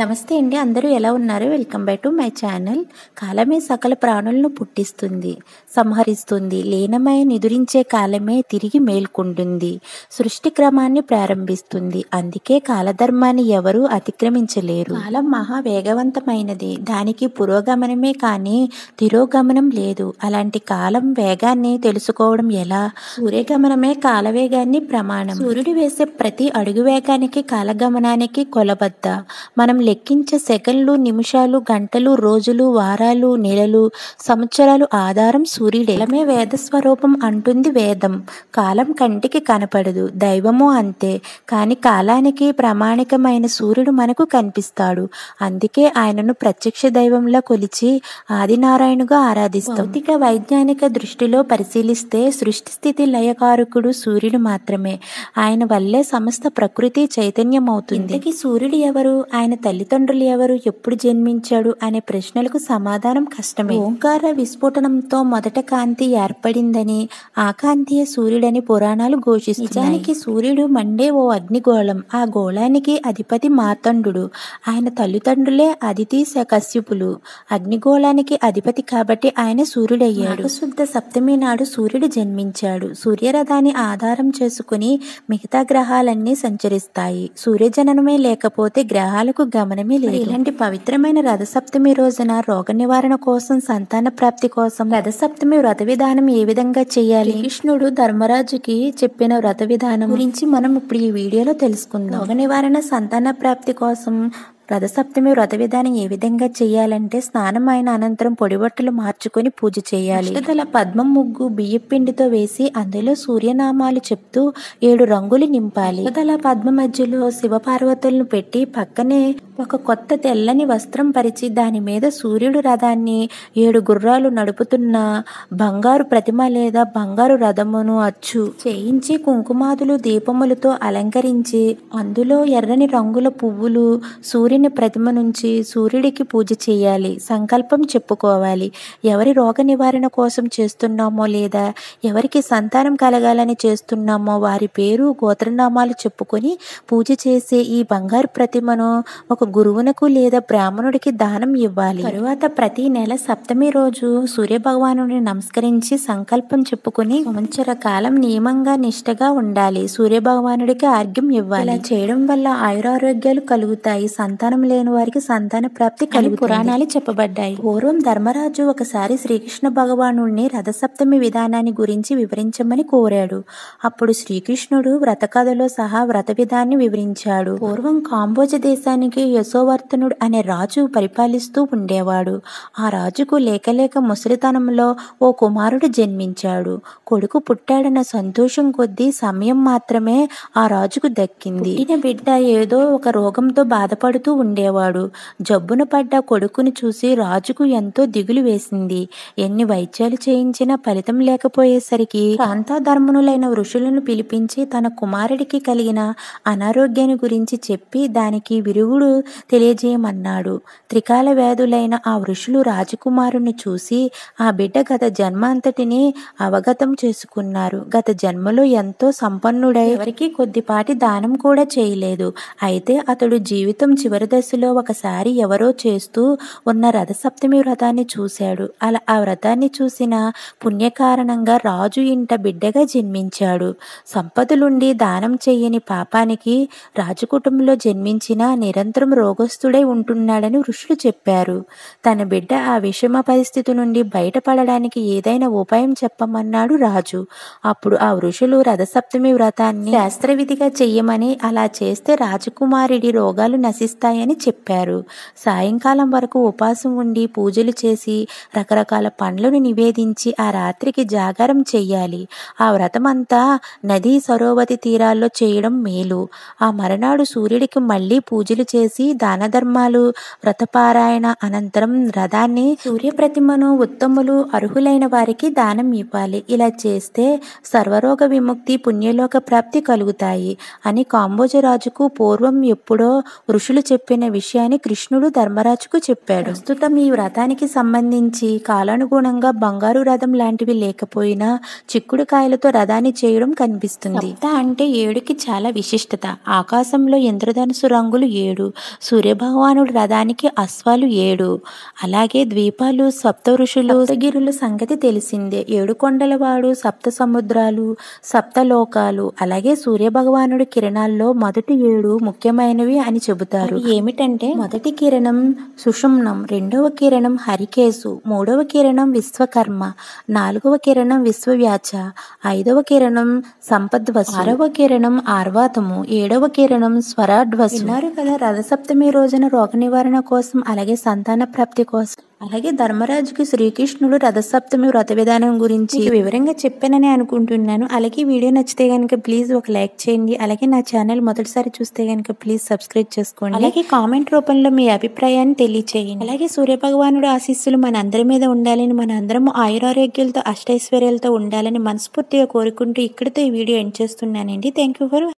నమస్తే అండి అందరూ ఎలా ఉన్నారు welcome back to my channel కాలమే సకల ప్రాణులను పుట్టిస్తుంది సంహరిస్తుంది లీనమై నిదురించే కాలమే తిరిగి మేల్కొంటుంది సృష్టి క్రమాన్ని ప్రారంభిస్తుంది అందుకే కాలధర్మాన్ని ఎవరూ అతిక్రమించలేరు కాలం మహా వేగవంతమైనది దానికి పురోగమనమే కానీ తిరోగమనం లేదు అలాంటి కాలం వేగాన్ని తెలుసుకోవడం ఎలా సూర్యగమనమే కాలవేగాన్ని ప్రమాణం సూర్యుడు వేసే ప్రతి అడుగు వేగానికి కాలగమనానికి కొలబద్ద మనం లెక్కించే సెకండ్లు నిమిషాలు గంటలు రోజులు వారాలు నెలలు సంవత్సరాలు ఆధారం సూర్యుడేలమే వేద స్వరూపం అంటుంది వేదం కాలం కంటికి కనపడదు దైవము అంతే కానీ కాలానికి ప్రామాణికమైన సూర్యుడు మనకు కనిపిస్తాడు అందుకే ఆయనను ప్రత్యక్ష దైవంలా కొలిచి ఆదినారాయణుగా ఆరాధిస్తాం వైజ్ఞానిక దృష్టిలో పరిశీలిస్తే సృష్టి స్థితి లయకారకుడు సూర్యుడు మాత్రమే ఆయన వల్లే సమస్త ప్రకృతి చైతన్యమవుతుంది ఇంతకీ సూర్యుడు ఎవరు ఆయన తల్లి తల్లిదండ్రులు ఎవరు ఎప్పుడు జన్మించాడు అనే ప్రశ్నలకు సమాధానం కష్టమే ఓంకార విస్ఫోటనంతో మొదట కాంతి ఏర్పడిందని ఆ కాంతియే సూర్యుడని పురాణాలు ఘోషిస్తాయి సూర్యుడు మండే ఓ అగ్నిగోళం ఆ గోళానికి అధిపతి మాతండు ఆయన తల్లిదండ్రులే అదితి కశ్యపులు అగ్నిగోళానికి అధిపతి కాబట్టి ఆయన సూర్యుడయ్యాడు శుద్ధ సప్తమి నాడు సూర్యుడు జన్మించాడు సూర్యరథాన్ని ఆధారం చేసుకుని మిగతా గ్రహాలన్నీ సంచరిస్తాయి సూర్యజననమే లేకపోతే గ్రహాలకు గమనమే లేదు ఇలాంటి పవిత్రమైన రథసప్తమి రోజున రోగ నివారణ కోసం సంతాన ప్రాప్తి కోసం రథసప్తమి వ్రత విధానం ఏ విధంగా చేయాలి కృష్ణుడు ధర్మరాజుకి చెప్పిన వ్రత విధానం గురించి మనం ఇప్పుడు ఈ వీడియోలో తెలుసుకుందాం రోగ నివారణ సంతాన ప్రాప్తి కోసం రథసప్తమి వ్రత విధానం ఏ విధంగా చేయాలంటే స్నానం అయిన అనంతరం పొడిబట్టలు మార్చుకొని పూజ చేయాలి అష్టదల పద్మం ముగ్గు బియ్య పిండితో వేసి అందులో సూర్యనామాలు చెప్తూ ఏడు రంగులు నింపాలి అష్టదల పద్మ మధ్యలో శివపార్వతులను పెట్టి పక్కనే ఒక కొత్త తెల్లని వస్త్రం పరిచి దాని మీద సూర్యుడు రథాన్ని ఏడు గుర్రాలు నడుపుతున్న బంగారు ప్రతిమ లేదా బంగారు రథమును అచ్చు చేయించి కుంకుమాదులు దీపములతో అలంకరించి అందులో ఎర్రని రంగుల పువ్వులు సూర్యుని ప్రతిమ నుంచి సూర్యుడికి పూజ చేయాలి సంకల్పం చెప్పుకోవాలి ఎవరి రోగ నివారణ కోసం చేస్తున్నామో లేదా ఎవరికి సంతానం కలగాలని చేస్తున్నామో వారి పేరు గోత్రనామాలు చెప్పుకొని పూజ చేసే ఈ బంగారు ప్రతిమను ఒక గురువునకు లేదా బ్రాహ్మణుడికి దానం ఇవ్వాలి తరువాత ప్రతి నెల సప్తమి రోజు సూర్య భగవానుడిని నమస్కరించి సంకల్పం చెప్పుకుని సంవత్సర కాలం నియమంగా నిష్టగా ఉండాలి సూర్య భగవానుడికి ఆర్గ్యం ఇవ్వాలి చేయడం వల్ల ఆయురారోగ్యాలు కలుగుతాయి సంతానం లేని వారికి సంతాన ప్రాప్తి కలిగి పురాణాలు చెప్పబడ్డాయి పూర్వం ధర్మరాజు ఒకసారి శ్రీకృష్ణ భగవాను రథసప్తమి విధానాన్ని గురించి వివరించమని కోరాడు అప్పుడు శ్రీకృష్ణుడు వ్రతకథలో సహా వ్రత విధాన్ని వివరించాడు పూర్వం కాంబోజ దేశానికి యశోవర్ధనుడు అనే రాజు పరిపాలిస్తూ ఉండేవాడు ఆ రాజుకు లేకలేక ముసలితనంలో ఓ కుమారుడు జన్మించాడు కొడుకు పుట్టాడన్న సంతోషం కొద్దీ సమయం మాత్రమే ఆ రాజుకు దక్కింది ఈయన బిడ్డ ఏదో ఒక రోగంతో బాధపడుతూ ఉండేవాడు జబ్బున పడ్డ కొడుకుని చూసి రాజుకు ఎంతో దిగులు వేసింది ఎన్ని వైద్యాలు చేయించినా ఫలితం లేకపోయేసరికి ప్రాంతాధర్మనులైన ఋషులను పిలిపించి తన కుమారుడికి కలిగిన అనారోగ్యాన్ని గురించి చెప్పి దానికి విరుగుడు తెలియజేయమన్నాడు త్రికాల వ్యాధులైన ఆ ఋషులు రాజకుమారుని చూసి ఆ బిడ్డ గత అంతటిని అవగతం చేసుకున్నారు గత జన్మలో ఎంతో సంపన్నుడై ఎవరికి కొద్దిపాటి దానం కూడా చేయలేదు అయితే అతడు జీవితం చివరి దశలో ఒకసారి ఎవరో చేస్తూ ఉన్న రథసప్తమి వ్రతాన్ని చూశాడు అలా ఆ వ్రతాన్ని చూసిన పుణ్యకారణంగా రాజు ఇంట బిడ్డగా జన్మించాడు సంపదలుండి దానం చేయని పాపానికి రాజకుటుంబంలో జన్మించిన నిరంతరం రోగస్థుడై ఉంటున్నాడని ఋషులు చెప్పారు తన బిడ్డ ఆ విషమ పరిస్థితి నుండి బయటపడడానికి ఏదైనా ఉపాయం చెప్పమన్నాడు రాజు అప్పుడు ఆ ఋషులు రథసప్తమి వ్రతాన్ని శాస్త్రవిధిగా చెయ్యమని అలా చేస్తే రాజకుమారుడి రోగాలు నశిస్తాయని చెప్పారు సాయంకాలం వరకు ఉపాసం ఉండి పూజలు చేసి రకరకాల పండ్లను నివేదించి ఆ రాత్రికి జాగారం చెయ్యాలి ఆ వ్రతమంతా నదీ సరోవతి తీరాల్లో చేయడం మేలు ఆ మరణాడు సూర్యుడికి మళ్ళీ పూజలు చేసి దాన దానధర్మాలు వ్రతపారాయణ అనంతరం రథాన్ని సూర్యప్రతిమను ఉత్తములు అర్హులైన వారికి దానం ఇవ్వాలి ఇలా చేస్తే సర్వరోగ విముక్తి పుణ్యలోక ప్రాప్తి కలుగుతాయి అని కాంబోజరాజుకు పూర్వం ఎప్పుడో ఋషులు చెప్పిన విషయాన్ని కృష్ణుడు ధర్మరాజుకు చెప్పాడు ప్రస్తుతం ఈ వ్రతానికి సంబంధించి కాలానుగుణంగా బంగారు రథం లాంటివి లేకపోయినా చిక్కుడు కాయలతో రథాన్ని చేయడం కనిపిస్తుంది అంటే ఏడుకి చాలా విశిష్టత ఆకాశంలో ఇంద్రధనుసు రంగులు ఏడు సూర్యభగవానుడు రథానికి అశ్వాలు ఏడు అలాగే ద్వీపాలు సప్త ఋషులు గిరుల సంగతి తెలిసిందే ఏడు కొండలవాడు సప్త సముద్రాలు సప్త లోకాలు అలాగే సూర్యభగవానుడి కిరణాల్లో మొదటి ఏడు ముఖ్యమైనవి అని చెబుతారు ఏమిటంటే మొదటి కిరణం సుషుమ్నం రెండవ కిరణం హరికేశు మూడవ కిరణం విశ్వకర్మ నాలుగవ కిరణం విశ్వవ్యాచ ఐదవ కిరణం సంపద్వసు ఆరవ కిరణం ఆర్వాతము ఏడవ కిరణం స్వరాడ్వసు కదా రథస సప్తమి రోజున రోగ నివారణ కోసం అలాగే సంతాన ప్రాప్తి కోసం అలాగే ధర్మరాజుకి శ్రీకృష్ణుడు రథసప్తమి వ్రత విధానం గురించి వివరంగా చెప్పానని అనుకుంటున్నాను అలాగే వీడియో నచ్చితే గనక ప్లీజ్ ఒక లైక్ చేయండి అలాగే నా ఛానల్ మొదటిసారి చూస్తే కనుక ప్లీజ్ సబ్స్క్రైబ్ చేసుకోండి అలాగే కామెంట్ రూపంలో మీ అభిప్రాయాన్ని తెలియచేయండి అలాగే సూర్యభగవానుడు ఆశీస్సులు అందరి మీద ఉండాలని మన అందరం ఆయురారోగ్యాలతో అష్టైశ్వర్యాలతో ఉండాలని మనస్ఫూర్తిగా కోరుకుంటూ ఇక్కడితో ఈ వీడియో ఎండ్ చేస్తున్నానండి థ్యాంక్ యూ ఫర్